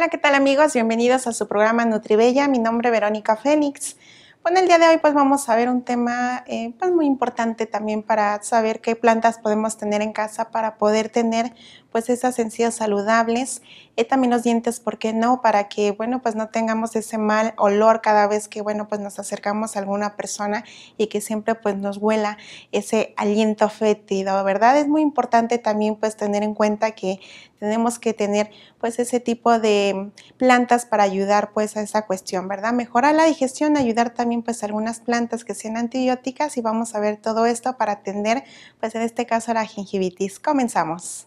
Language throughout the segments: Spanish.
Hola, ¿qué tal amigos? Bienvenidos a su programa NutriBella. Mi nombre es Verónica Fénix. Bueno, el día de hoy pues vamos a ver un tema eh, pues muy importante también para saber qué plantas podemos tener en casa para poder tener pues esas encías saludables, y eh, también los dientes, ¿por qué no? Para que, bueno, pues no tengamos ese mal olor cada vez que, bueno, pues nos acercamos a alguna persona y que siempre pues nos huela ese aliento fétido, ¿verdad? Es muy importante también pues tener en cuenta que tenemos que tener pues ese tipo de plantas para ayudar pues a esa cuestión, ¿verdad? Mejorar la digestión, ayudar también pues algunas plantas que sean antibióticas y vamos a ver todo esto para atender pues en este caso la gingivitis. Comenzamos.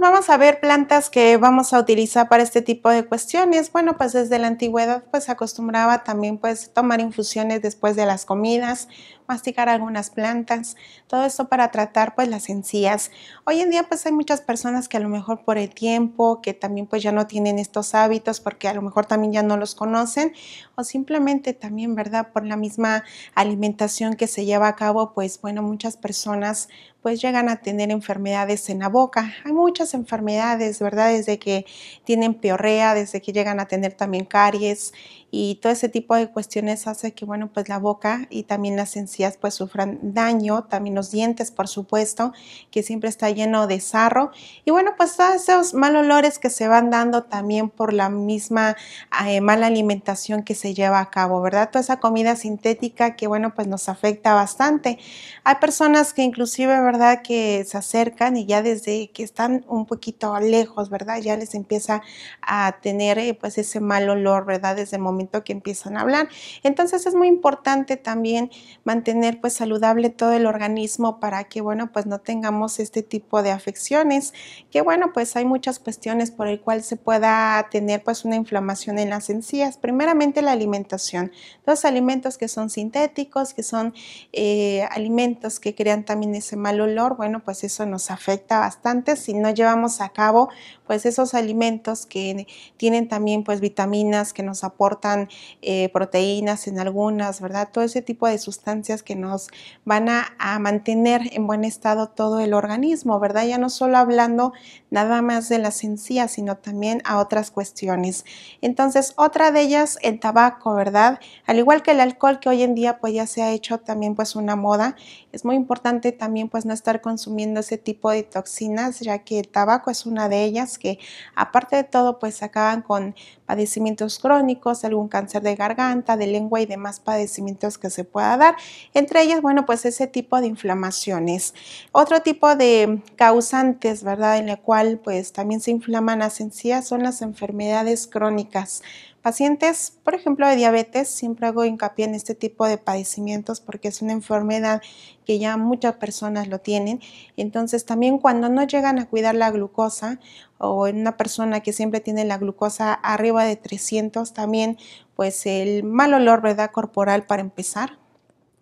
vamos a ver plantas que vamos a utilizar para este tipo de cuestiones. Bueno, pues desde la antigüedad pues acostumbraba también pues tomar infusiones después de las comidas, masticar algunas plantas, todo esto para tratar pues las encías. Hoy en día pues hay muchas personas que a lo mejor por el tiempo, que también pues ya no tienen estos hábitos porque a lo mejor también ya no los conocen o simplemente también, ¿verdad? Por la misma alimentación que se lleva a cabo, pues bueno, muchas personas pues llegan a tener enfermedades en la boca. Hay muchas enfermedades, ¿verdad? Desde que tienen piorrea, desde que llegan a tener también caries y todo ese tipo de cuestiones hace que, bueno, pues la boca y también las encías pues sufran daño, también los dientes, por supuesto, que siempre está lleno de sarro y bueno, pues todos esos mal olores que se van dando también por la misma eh, mala alimentación que se lleva a cabo, ¿verdad? Toda esa comida sintética que, bueno, pues nos afecta bastante. Hay personas que inclusive, ¿verdad?, que se acercan y ya desde que están un poquito lejos, ¿verdad?, ya les empieza a tener eh, pues ese mal olor, ¿verdad?, desde el que empiezan a hablar. Entonces es muy importante también mantener pues saludable todo el organismo para que bueno pues no tengamos este tipo de afecciones que bueno pues hay muchas cuestiones por el cual se pueda tener pues una inflamación en las encías. Primeramente la alimentación. Los alimentos que son sintéticos, que son eh, alimentos que crean también ese mal olor, bueno pues eso nos afecta bastante si no llevamos a cabo pues esos alimentos que tienen también pues vitaminas que nos aportan eh, proteínas en algunas, ¿verdad? Todo ese tipo de sustancias que nos van a mantener en buen estado todo el organismo, ¿verdad? Ya no solo hablando nada más de las encías, sino también a otras cuestiones. Entonces, otra de ellas, el tabaco, ¿verdad? Al igual que el alcohol, que hoy en día pues ya se ha hecho también pues una moda, es muy importante también pues no estar consumiendo ese tipo de toxinas, ya que el tabaco es una de ellas que aparte de todo pues acaban con padecimientos crónicos, algún cáncer de garganta, de lengua y demás padecimientos que se pueda dar. Entre ellas, bueno, pues ese tipo de inflamaciones. Otro tipo de causantes, ¿verdad? En el cual pues también se inflaman las encías son las enfermedades crónicas. Pacientes, por ejemplo, de diabetes, siempre hago hincapié en este tipo de padecimientos porque es una enfermedad que ya muchas personas lo tienen. Entonces, también cuando no llegan a cuidar la glucosa o en una persona que siempre tiene la glucosa arriba de 300, también pues el mal olor, ¿verdad? Corporal para empezar,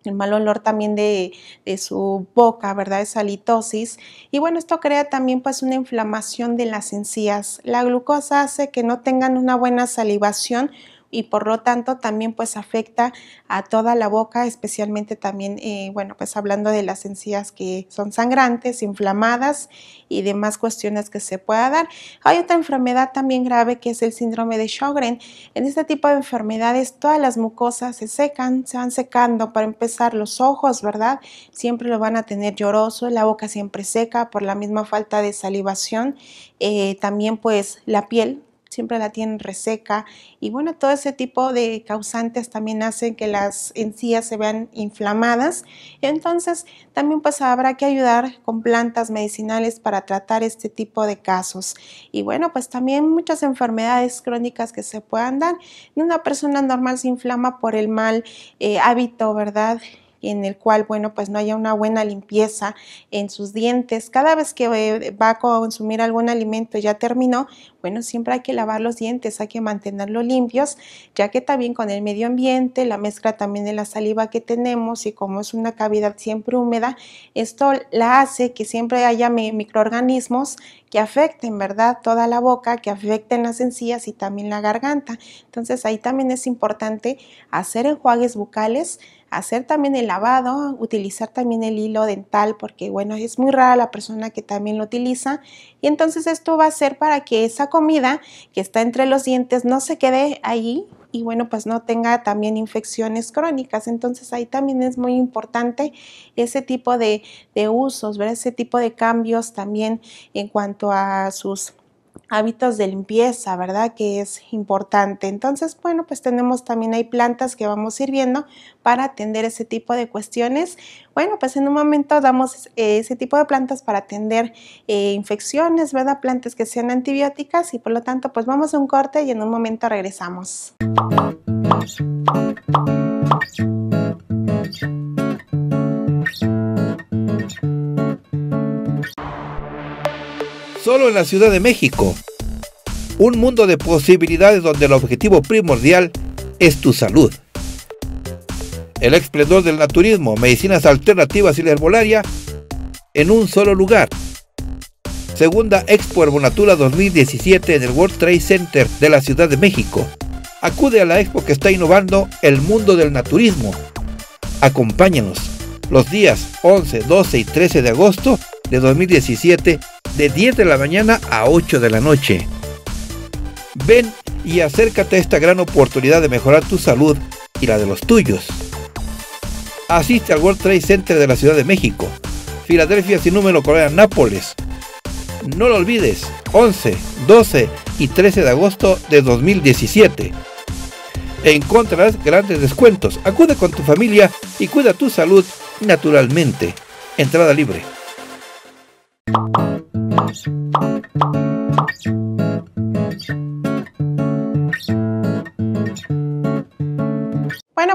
el mal olor también de, su boca, ¿verdad? Es salitosis Y bueno, esto crea también pues una inflamación de las encías. La glucosa hace que no tengan una buena salivación, y por lo tanto también pues afecta a toda la boca, especialmente también, eh, bueno, pues hablando de las encías que son sangrantes, inflamadas y demás cuestiones que se pueda dar. Hay otra enfermedad también grave que es el síndrome de Sjogren. En este tipo de enfermedades todas las mucosas se secan, se van secando para empezar los ojos, ¿verdad? Siempre lo van a tener lloroso, la boca siempre seca por la misma falta de salivación. Eh, también pues la piel siempre la tienen reseca y bueno, todo ese tipo de causantes también hacen que las encías se vean inflamadas. Entonces, también pues habrá que ayudar con plantas medicinales para tratar este tipo de casos. Y bueno, pues también muchas enfermedades crónicas que se puedan dar. Una persona normal se inflama por el mal eh, hábito, ¿verdad? en el cual, bueno, pues no haya una buena limpieza en sus dientes. Cada vez que eh, va a consumir algún alimento ya terminó, bueno, siempre hay que lavar los dientes, hay que mantenerlos limpios, ya que también con el medio ambiente, la mezcla también de la saliva que tenemos y como es una cavidad siempre húmeda, esto la hace que siempre haya microorganismos que afecten, ¿verdad? Toda la boca, que afecten las encías y también la garganta. Entonces ahí también es importante hacer enjuagues bucales hacer también el lavado, utilizar también el hilo dental, porque bueno, es muy rara la persona que también lo utiliza. Y entonces esto va a ser para que esa comida que está entre los dientes no se quede ahí y bueno, pues no tenga también infecciones crónicas. Entonces ahí también es muy importante ese tipo de, de usos, ver ese tipo de cambios también en cuanto a sus hábitos de limpieza, ¿verdad? Que es importante. Entonces, bueno, pues tenemos también hay plantas que vamos sirviendo para atender ese tipo de cuestiones. Bueno, pues en un momento damos eh, ese tipo de plantas para atender eh, infecciones, ¿verdad? Plantas que sean antibióticas y por lo tanto, pues vamos a un corte y en un momento regresamos. solo en la Ciudad de México. Un mundo de posibilidades donde el objetivo primordial es tu salud. El esplendor del naturismo, medicinas alternativas y la herbolaria en un solo lugar. Segunda Expo Herbonatura 2017 en el World Trade Center de la Ciudad de México. Acude a la expo que está innovando el mundo del naturismo. Acompáñanos los días 11, 12 y 13 de agosto de 2017 de 10 de la mañana a 8 de la noche. Ven y acércate a esta gran oportunidad de mejorar tu salud y la de los tuyos. Asiste al World Trade Center de la Ciudad de México, Filadelfia sin número Corea Nápoles. No lo olvides, 11, 12 y 13 de agosto de 2017. Encontrarás grandes descuentos. Acude con tu familia y cuida tu salud naturalmente. Entrada libre. 是棒。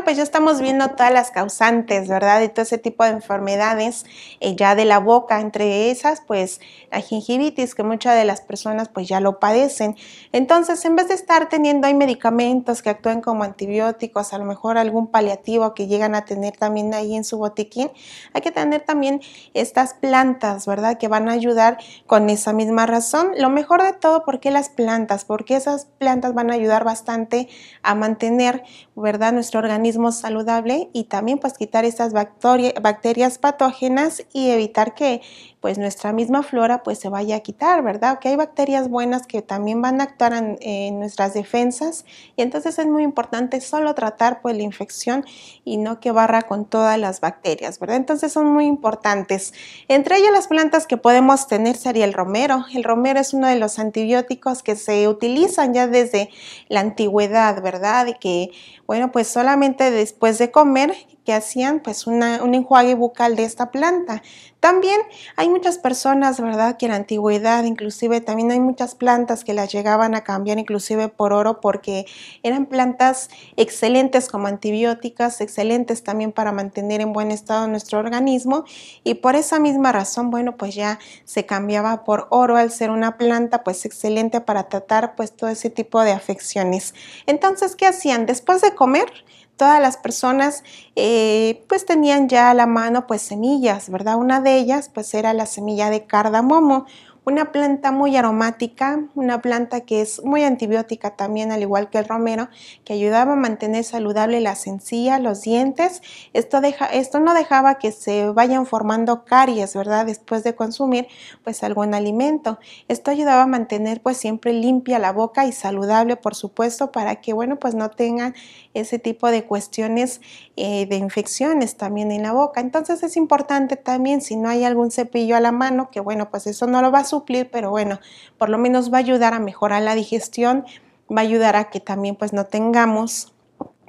pues ya estamos viendo todas las causantes, ¿verdad? De todo ese tipo de enfermedades eh, ya de la boca, entre esas, pues la gingivitis, que muchas de las personas pues ya lo padecen. Entonces, en vez de estar teniendo ahí medicamentos que actúen como antibióticos, a lo mejor algún paliativo que llegan a tener también ahí en su botiquín, hay que tener también estas plantas, ¿verdad? Que van a ayudar con esa misma razón. Lo mejor de todo, ¿por qué las plantas? Porque esas plantas van a ayudar bastante a mantener, ¿verdad? Nuestro organismo saludable y también pues quitar estas bacterias patógenas y evitar que pues nuestra misma flora pues se vaya a quitar, ¿verdad? Que hay bacterias buenas que también van a actuar en, nuestras defensas y entonces es muy importante solo tratar pues la infección y no que barra con todas las bacterias, ¿verdad? Entonces son muy importantes. Entre ellas las plantas que podemos tener sería el romero. El romero es uno de los antibióticos que se utilizan ya desde la antigüedad, ¿verdad? Y que bueno pues solamente después de comer que hacían pues un enjuague bucal de esta planta. También hay muchas personas, ¿verdad? Que en la antigüedad inclusive también hay muchas plantas que las llegaban a cambiar inclusive por oro porque eran plantas excelentes como antibióticas, excelentes también para mantener en buen estado nuestro organismo y por esa misma razón, bueno, pues ya se cambiaba por oro al ser una planta pues excelente para tratar pues todo ese tipo de afecciones. Entonces, ¿qué hacían? Después de comer, todas las personas eh, pues tenían ya a la mano pues semillas, ¿verdad? Una de ellas pues era la semilla de cardamomo, una planta muy aromática, una planta que es muy antibiótica también, al igual que el romero, que ayudaba a mantener saludable la sencilla los dientes. Esto, deja, esto no dejaba que se vayan formando caries, ¿verdad? Después de consumir pues algún alimento. Esto ayudaba a mantener pues siempre limpia la boca y saludable, por supuesto, para que, bueno, pues no tengan ese tipo de cuestiones eh, de infecciones también en la boca. Entonces es importante también si no hay algún cepillo a la mano, que bueno, pues eso no lo va a pero bueno, por lo menos va a ayudar a mejorar la digestión, va a ayudar a que también pues no tengamos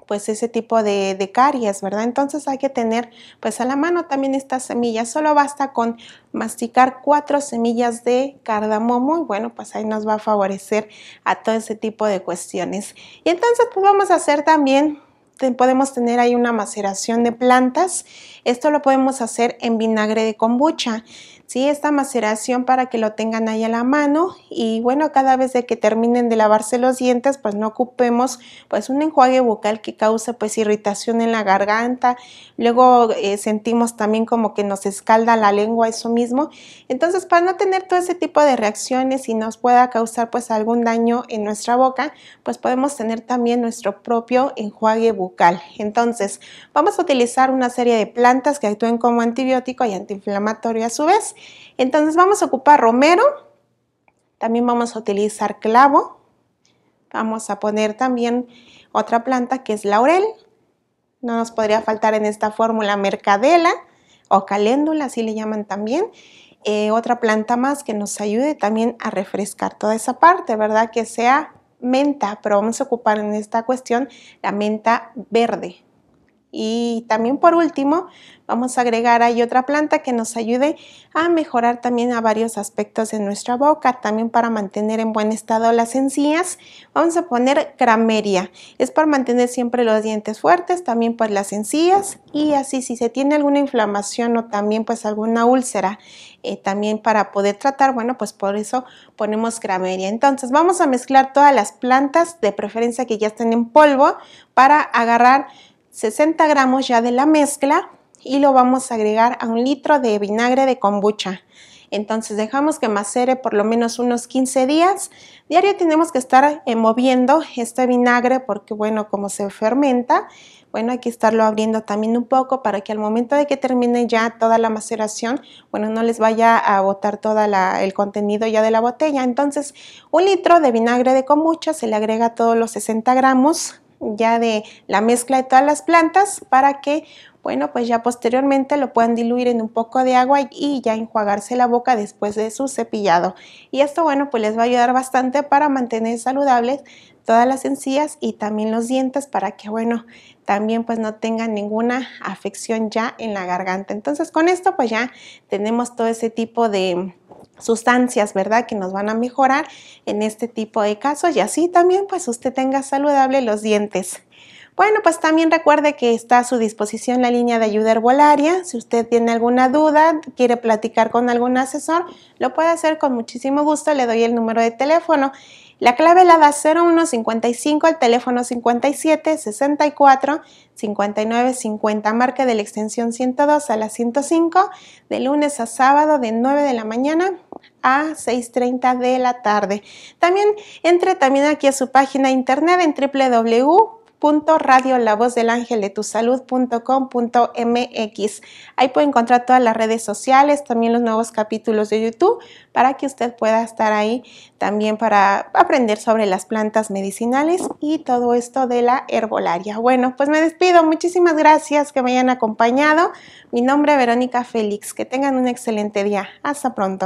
pues ese tipo de, caries, ¿verdad? Entonces hay que tener pues a la mano también estas semillas. Solo basta con masticar cuatro semillas de cardamomo y bueno, pues ahí nos va a favorecer a todo ese tipo de cuestiones. Y entonces pues vamos a hacer también podemos tener ahí una maceración de plantas. Esto lo podemos hacer en vinagre de kombucha. ¿sí? esta maceración para que lo tengan ahí a la mano y bueno, cada vez que terminen de lavarse los dientes, pues no ocupemos pues un enjuague bucal que cause pues irritación en la garganta, luego eh, sentimos también como que nos escalda la lengua eso mismo, entonces para no tener todo ese tipo de reacciones y nos pueda causar pues algún daño en nuestra boca, pues podemos tener también nuestro propio enjuague bucal. Entonces, vamos a utilizar una serie de plantas que actúen como antibiótico y antiinflamatorio a su vez. Entonces vamos a ocupar romero, también vamos a utilizar clavo, vamos a poner también otra planta que es laurel, no nos podría faltar en esta fórmula mercadela o caléndula, así le llaman también. Eh, otra planta más que nos ayude también a refrescar toda esa parte, ¿verdad? Que sea menta, pero vamos a ocupar en esta cuestión la menta verde, y también por último, vamos a agregar ahí otra planta que nos ayude a mejorar también a varios aspectos de nuestra boca, también para mantener en buen estado las encías. Vamos a poner grameria, es para mantener siempre los dientes fuertes, también por pues las encías y así si se tiene alguna inflamación o también pues alguna úlcera, eh, también para poder tratar, bueno pues por eso ponemos grameria. Entonces vamos a mezclar todas las plantas, de preferencia que ya estén en polvo, para agarrar 60 gramos ya de la mezcla y lo vamos a agregar a un litro de vinagre de kombucha. Entonces dejamos que macere por lo menos unos 15 días. Diario tenemos que estar eh, moviendo este vinagre porque bueno, como se fermenta, bueno, hay que estarlo abriendo también un poco para que al momento de que termine ya toda la maceración, bueno, no les vaya a botar todo el contenido ya de la botella. Entonces, un litro de vinagre de kombucha se le agrega todos los 60 gramos ya de la mezcla de todas las plantas para que, bueno, pues ya posteriormente lo puedan diluir en un poco de agua y ya enjuagarse la boca después de su cepillado. Y esto, bueno, pues les va a ayudar bastante para mantener saludables todas las encías y también los dientes para que, bueno, también pues no tengan ninguna afección ya en la garganta. Entonces con esto pues ya tenemos todo ese tipo de sustancias, ¿verdad? Que nos van a mejorar en este tipo de casos y así también pues usted tenga saludable los dientes. Bueno, pues también recuerde que está a su disposición la línea de ayuda herbolaria. Si usted tiene alguna duda, quiere platicar con algún asesor, lo puede hacer con muchísimo gusto. Le doy el número de teléfono. La clave la da 0155 al teléfono 57 64 59 50, marca de la extensión 102 a la 105, de lunes a sábado de 9 de la mañana a 6.30 de la tarde. También entre también aquí a su página internet en www mx Ahí puede encontrar todas las redes sociales, también los nuevos capítulos de YouTube, para que usted pueda estar ahí también para aprender sobre las plantas medicinales y todo esto de la herbolaria. Bueno, pues me despido. Muchísimas gracias que me hayan acompañado. Mi nombre es Verónica Félix. Que tengan un excelente día. Hasta pronto.